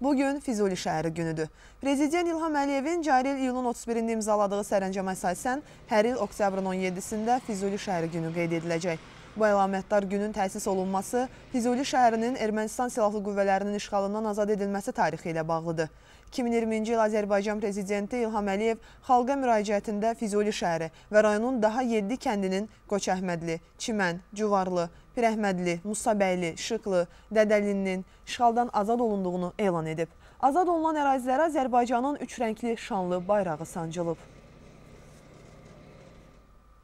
Bugün Füzuli şəhəri günüdür. Prezident İlham Əliyevin cari il iyulun 31-də imzaladığı sərəncama əsasən hər il oktyabrın 17-sində Füzuli şəhəri günü qeyd ediləcək. Bu əlamətdar günün təsis olunması Füzuli şəhərinin Ermənistan Silahlı Qüvvələrinin işğalından azad edilməsi tarixi ilə bağlıdır. 2020-ci il Azərbaycan Prezidenti İlham Əliyev xalqa müraciətində Füzuli şəhəri və rayonun daha 7 kəndinin Qoçəhmədli, Çimən, Cuvarlı, Pirəhmədli, Musabəyli, Şıqlı, Dədəlinin işğaldan azad olunduğunu elan edib. Azad olunan ərazilərə Azərbaycanın üç rəngli şanlı bayrağı sancılıb.